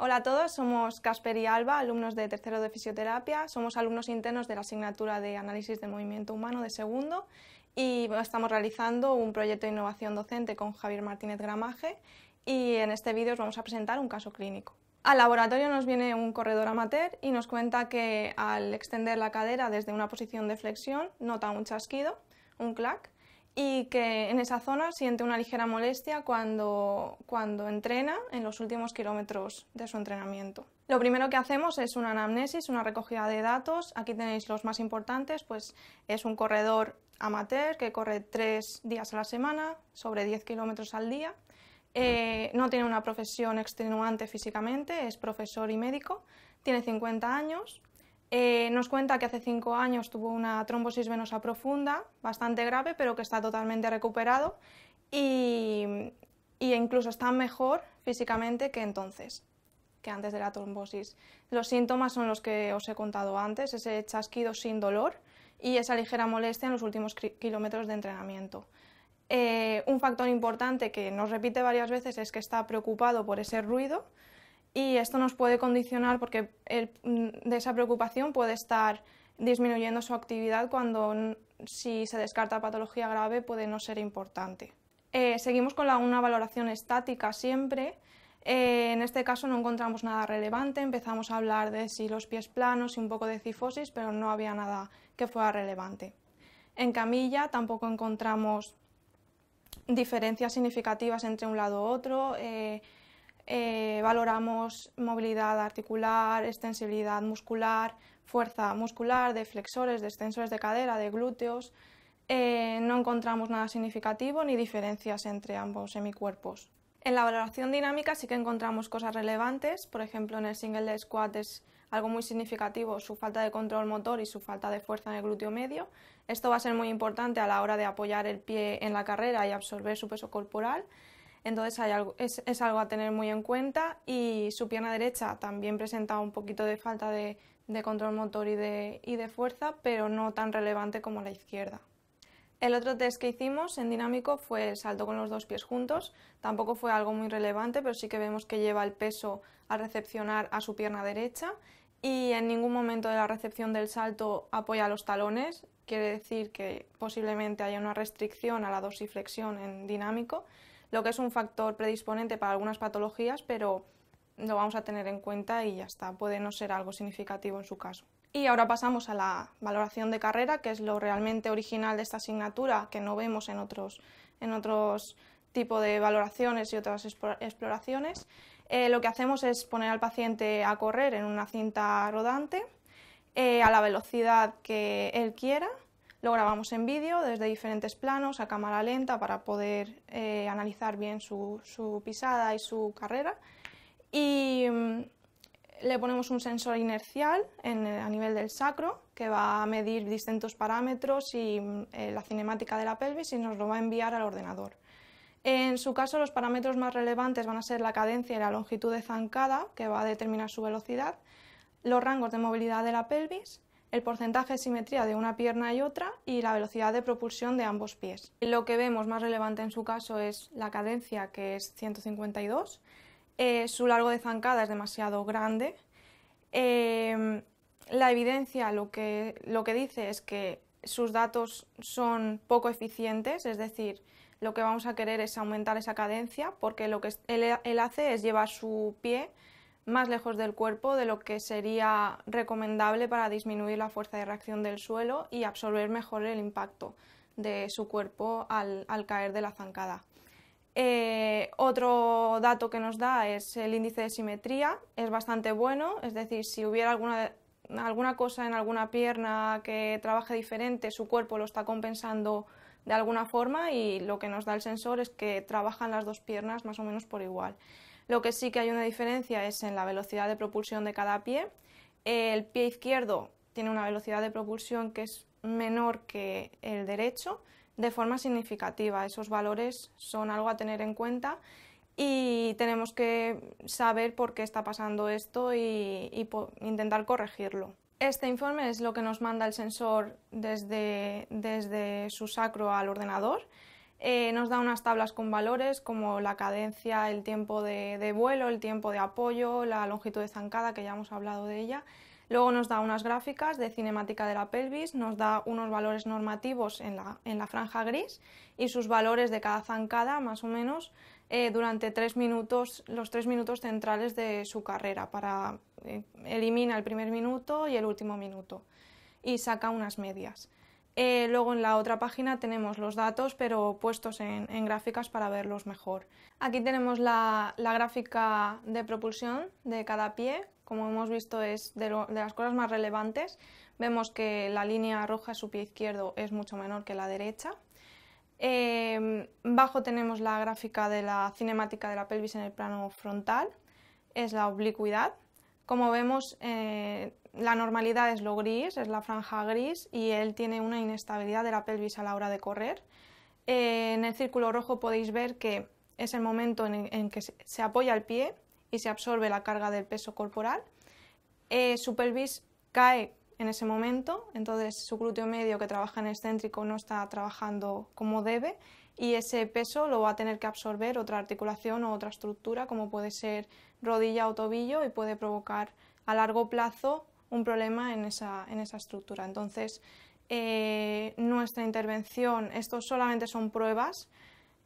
Hola a todos, somos Casper y Alba, alumnos de tercero de fisioterapia. Somos alumnos internos de la asignatura de análisis de movimiento humano de segundo y estamos realizando un proyecto de innovación docente con Javier Martínez Gramaje y en este vídeo os vamos a presentar un caso clínico. Al laboratorio nos viene un corredor amateur y nos cuenta que al extender la cadera desde una posición de flexión nota un chasquido, un clac, y que en esa zona siente una ligera molestia cuando, cuando entrena en los últimos kilómetros de su entrenamiento. Lo primero que hacemos es una anamnesis, una recogida de datos. Aquí tenéis los más importantes, pues es un corredor amateur que corre tres días a la semana, sobre 10 kilómetros al día. Eh, no tiene una profesión extenuante físicamente, es profesor y médico, tiene 50 años, eh, nos cuenta que hace cinco años tuvo una trombosis venosa profunda, bastante grave, pero que está totalmente recuperado y, incluso está mejor físicamente que entonces, que antes de la trombosis. Los síntomas son los que os he contado antes, ese chasquido sin dolor y esa ligera molestia en los últimos kilómetros de entrenamiento. Eh, un factor importante que nos repite varias veces es que está preocupado por ese ruido, y esto nos puede condicionar porque mm, de esa preocupación puede estar disminuyendo su actividad cuando si se descarta patología grave puede no ser importante. Eh, seguimos con la, una valoración estática siempre. Eh, en este caso no encontramos nada relevante, empezamos a hablar de si los pies planos y un poco de cifosis, pero no había nada que fuera relevante. En camilla tampoco encontramos diferencias significativas entre un lado u otro. Eh, eh, valoramos movilidad articular, extensibilidad muscular, fuerza muscular, de flexores, de extensores de cadera, de glúteos. Eh, no encontramos nada significativo ni diferencias entre ambos semicuerpos. En la valoración dinámica sí que encontramos cosas relevantes, por ejemplo en el single leg squat es algo muy significativo su falta de control motor y su falta de fuerza en el glúteo medio. Esto va a ser muy importante a la hora de apoyar el pie en la carrera y absorber su peso corporal entonces es, algo a tener muy en cuenta y su pierna derecha también presenta un poquito de falta de, control motor y de, fuerza, pero no tan relevante como la izquierda. El otro test que hicimos en dinámico fue el salto con los dos pies juntos. Tampoco fue algo muy relevante, pero sí que vemos que lleva el peso a recepcionar a su pierna derecha y en ningún momento de la recepción del salto apoya los talones. Quiere decir que posiblemente haya una restricción a la dosiflexión en dinámico lo que es un factor predisponente para algunas patologías, pero lo vamos a tener en cuenta y ya está, puede no ser algo significativo en su caso. Y ahora pasamos a la valoración de carrera, que es lo realmente original de esta asignatura, que no vemos en otros, tipos de valoraciones y otras exploraciones. Eh, lo que hacemos es poner al paciente a correr en una cinta rodante eh, a la velocidad que él quiera lo grabamos en vídeo desde diferentes planos a cámara lenta para poder eh, analizar bien su, pisada y su carrera. Y mm, le ponemos un sensor inercial eh, a nivel del sacro que va a medir distintos parámetros y mm, eh, la cinemática de la pelvis y nos lo va a enviar al ordenador. En su caso, los parámetros más relevantes van a ser la cadencia y la longitud de zancada, que va a determinar su velocidad, los rangos de movilidad de la pelvis, el porcentaje de simetría de una pierna y otra y la velocidad de propulsión de ambos pies. Lo que vemos más relevante en su caso es la cadencia, que es 152, eh, su largo de zancada es demasiado grande, eh, la evidencia lo que, lo que dice es que sus datos son poco eficientes, es decir, lo que vamos a querer es aumentar esa cadencia porque lo que él hace es llevar su pie más lejos del cuerpo de lo que sería recomendable para disminuir la fuerza de reacción del suelo y absorber mejor el impacto de su cuerpo al, caer de la zancada. Eh, otro dato que nos da es el índice de simetría, es bastante bueno, es decir, si hubiera alguna, alguna cosa en alguna pierna que trabaje diferente, su cuerpo lo está compensando de alguna forma y lo que nos da el sensor es que trabajan las dos piernas más o menos por igual. Lo que sí que hay una diferencia es en la velocidad de propulsión de cada pie. El pie izquierdo tiene una velocidad de propulsión que es menor que el derecho de forma significativa. Esos valores son algo a tener en cuenta y tenemos que saber por qué está pasando esto y, intentar corregirlo. Este informe es lo que nos manda el sensor desde, desde su sacro al ordenador eh, nos da unas tablas con valores como la cadencia, el tiempo de, vuelo, el tiempo de apoyo, la longitud de zancada, que ya hemos hablado de ella. Luego nos da unas gráficas de cinemática de la pelvis, nos da unos valores normativos en la, franja gris y sus valores de cada zancada, más o menos, eh, durante tres minutos, los tres minutos centrales de su carrera. Para, eh, elimina el primer minuto y el último minuto y saca unas medias. Eh, luego en la otra página tenemos los datos, pero puestos en, gráficas para verlos mejor. Aquí tenemos la, gráfica de propulsión de cada pie. Como hemos visto es de, las cosas más relevantes. Vemos que la línea roja de su pie izquierdo es mucho menor que la derecha. Em, bajo tenemos la gráfica de la cinemática de la pelvis en el plano frontal. Es la oblicuidad. Como vemos, eh, la normalidad es lo gris, es la franja gris y él tiene una inestabilidad de la pelvis a la hora de correr. Eh, en el círculo rojo podéis ver que es el momento en, que se apoya el pie y se absorbe la carga del peso corporal. Eh, su pelvis cae en ese momento, entonces su glúteo medio que trabaja en excéntrico no está trabajando como debe y ese peso lo va a tener que absorber otra articulación o otra estructura como puede ser rodilla o tobillo y puede provocar a largo plazo un problema en esa, estructura. Entonces, eh, nuestra intervención, esto solamente son pruebas,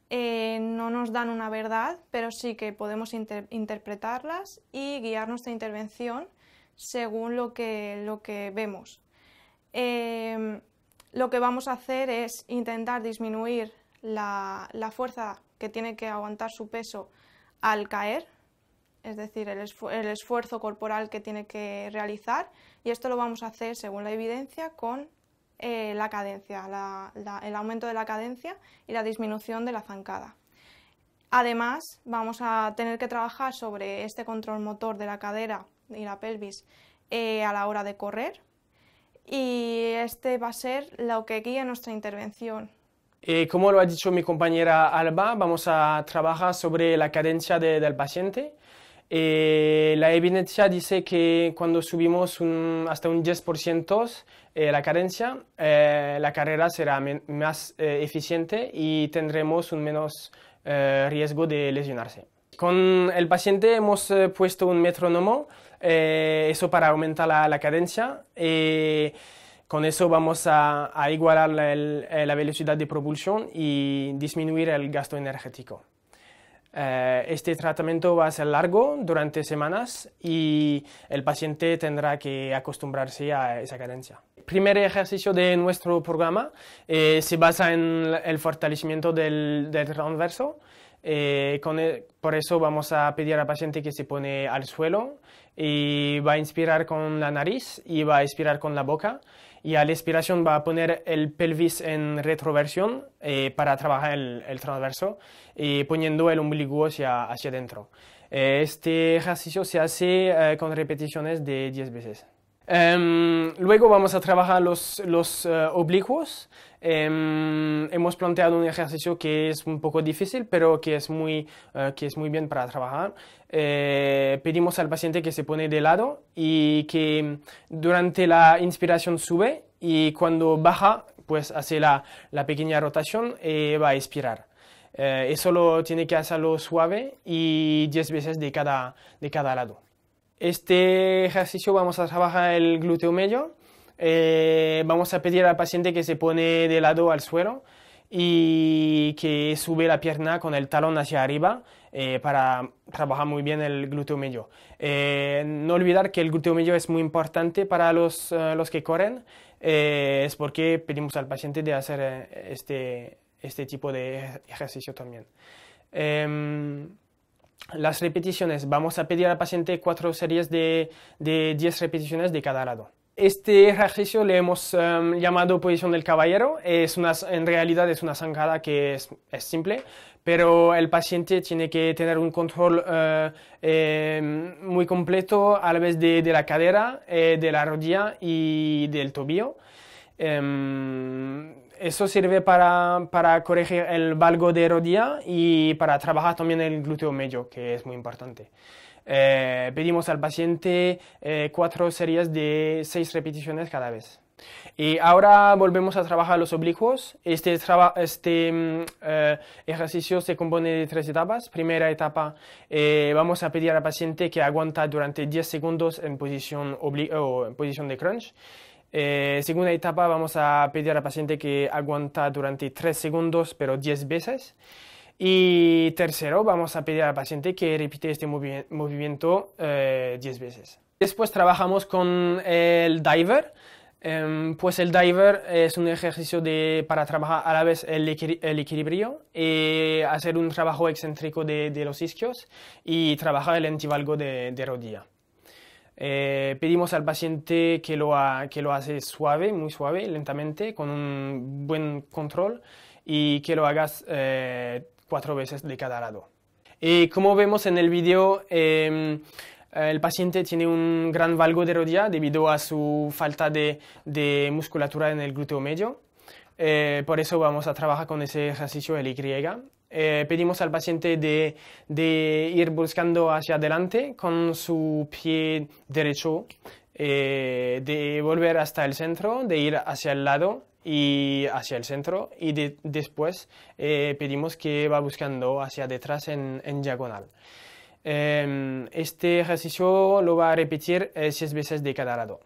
eh, no nos dan una verdad, pero sí que podemos interpretarlas y guiar nuestra intervención según lo que, lo que vemos. Em, lo que vamos a hacer es intentar disminuir la, la fuerza que tiene que aguantar su peso al caer, es decir, el, esfuerzo corporal que tiene que realizar y esto lo vamos a hacer según la evidencia con eh, la cadencia, el aumento de la cadencia y la disminución de la zancada. Además, vamos a tener que trabajar sobre este control motor de la cadera y la pelvis eh, a la hora de correr y este va a ser lo que guía nuestra intervención. Eh, como lo ha dicho mi compañera Alba, vamos a trabajar sobre la cadencia del paciente eh, la evidencia dice que cuando subimos hasta un 10% eh, la cadencia, eh, la carrera será más eficiente y tendremos un menos riesgo de lesionarse. Con el paciente hemos puesto un metrónomo, eso para aumentar la, cadencia. Con eso vamos a, igualar la, velocidad de propulsión y disminuir el gasto energético. Eh, este tratamiento va a ser largo, durante semanas, y el paciente tendrá que acostumbrarse a esa cadencia. El primer ejercicio de nuestro programa eh, se basa en el fortalecimiento del, del transverso. Eh, e, por eso vamos a pedir al paciente que se pone al suelo y va a inspirar con la nariz y va a expirar con la boca y a la expiración va a poner el pelvis en retroversión eh, para trabajar el, transverso y poniendo el ombligo hacia, hacia dentro. Eh, este ejercicio se hace eh, con repeticiones de 10 veces. Em, luego vamos a trabajar los, los eh, oblicuos. Em, hemos planteado un ejercicio que es un poco difícil, pero que es muy, eh, que es muy bien para trabajar. Eh, pedimos al paciente que se pone de lado y que durante la inspiración sube y cuando baja, pues hace la, la pequeña rotación y va a expirar. eso lo tiene que hacerlo suave y 10 veces de cada, de cada lado. Este ejercicio vamos a trabajar el glúteo medio. Eh, vamos a pedir al paciente que se pone de lado al suelo y que sube la pierna con el talón hacia arriba eh, para trabajar muy bien el glúteo medio. Eh, no olvidar que el glúteo medio es muy importante para los, los que corren, es porque pedimos al paciente de hacer este, este tipo de ejercicio también. Em, las repeticiones, vamos a pedir al paciente cuatro series de, de repeticiones de cada lado. Este ejercicio le hemos em, llamado posición del caballero. Es una, en realidad es una zancada que es, simple, pero el paciente tiene que tener un control eh, em, muy completo a la vez de, la cadera, eh, de la rodilla y del tobillo. Em, eso sirve para, corregir el valgo de rodilla y para trabajar también el glúteo medio, que es muy importante. Eh, pedimos al paciente eh, cuatro series de seis repeticiones cada vez. Y ahora volvemos a trabajar los oblicuos. Este, este mm, eh, ejercicio se compone de tres etapas. Primera etapa, vamos a pedir al paciente que aguanta durante 10 segundos en posición, en posición de crunch. Eh, segunda etapa vamos a pedir al paciente que aguanta durante 3 segundos pero 10 veces. Y tercero vamos a pedir al paciente que repite este movimiento eh, 10 veces. Después trabajamos con el diver. Em, pues el diver es un ejercicio para trabajar a la vez el, equilibrio y eh, hacer un trabajo excéntrico de, los isquios y trabajar el antivalgo de, de rodilla. Eh, pedimos al paciente que lo, que lo hace suave, muy suave, lentamente, con un buen control y que lo hagas eh, cuatro veces de cada lado. Y como vemos en el vídeo, em, el paciente tiene un gran valgo de rodilla debido a su falta de, de musculatura en el glúteo medio. Eh, por eso vamos a trabajar con ese ejercicio Y. Eh, pedimos al paciente de, de, ir buscando hacia adelante con su pie derecho, eh, de volver hasta el centro, de ir hacia el lado y hacia el centro y después eh, pedimos que va buscando hacia detrás en, diagonal. Em, este ejercicio lo va a repetir seis veces de cada lado.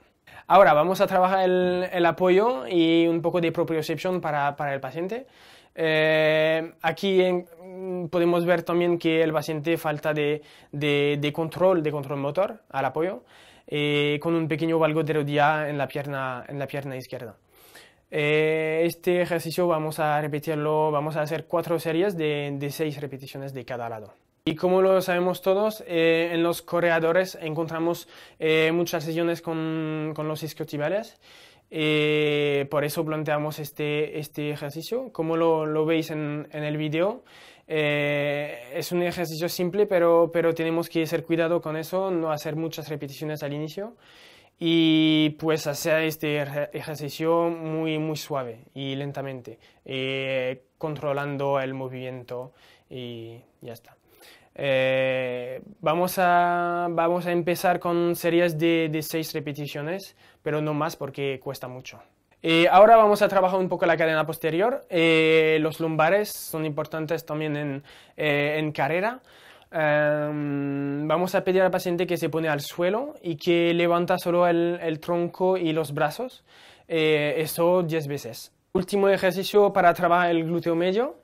Ahora vamos a trabajar el, apoyo y un poco de propriocepción para, para el paciente. Eh, aquí mm, podemos ver también que el paciente falta de, de, control, de control motor al apoyo, eh, con un pequeño valgo de rodilla en la pierna, en la pierna izquierda. Eh, este ejercicio vamos a repetirlo, vamos a hacer cuatro series de, de seis repeticiones de cada lado. Y como lo sabemos todos, en los corredores encontramos muchas sesiones con, con los isquiotibiales eh, por eso planteamos este, este ejercicio. Como lo, lo veis en, en el vídeo, eh, es un ejercicio simple, pero, pero tenemos que ser cuidado con eso, no hacer muchas repeticiones al inicio y pues hacer este ejercicio muy, muy suave y lentamente, eh, controlando el movimiento y ya está. Eh, vamos, a, vamos a empezar con series de, de seis repeticiones, pero no más porque cuesta mucho. Eh, ahora vamos a trabajar un poco la cadena posterior. Eh, los lumbares son importantes también en, en carrera. Em, vamos a pedir al paciente que se pone al suelo y que levanta solo el, el tronco y los brazos. eso 10 veces. Último ejercicio para trabajar el glúteo medio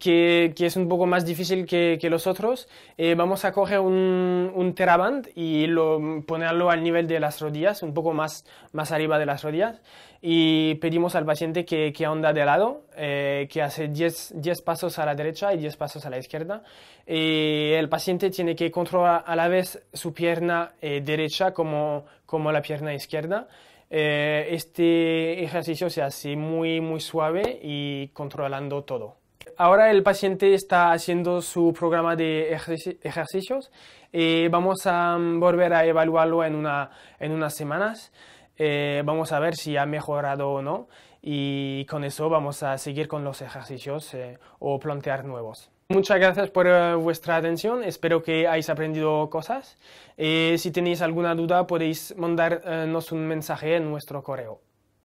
que, es un poco más difícil que, los otros, eh, vamos a coger un, teraband y lo, ponerlo al nivel de las rodillas, un poco más, más arriba de las rodillas, y pedimos al paciente que, que onda de lado, eh, que hace 10, pasos a la derecha y 10 pasos a la izquierda, eh, el paciente tiene que controlar a la vez su pierna derecha como, como la pierna izquierda, este ejercicio se hace muy, muy suave y controlando todo ahora el paciente está haciendo su programa de ejercicios y vamos a mm, volver a evaluarlo en, unas semanas. Eh, vamos a ver si ha mejorado o no y con eso vamos a seguir con los ejercicios eh, o plantear nuevos. Muchas gracias por eh, vuestra atención, espero que hayáis aprendido cosas. si tenéis alguna duda podéis mandarnos un mensaje en nuestro correo.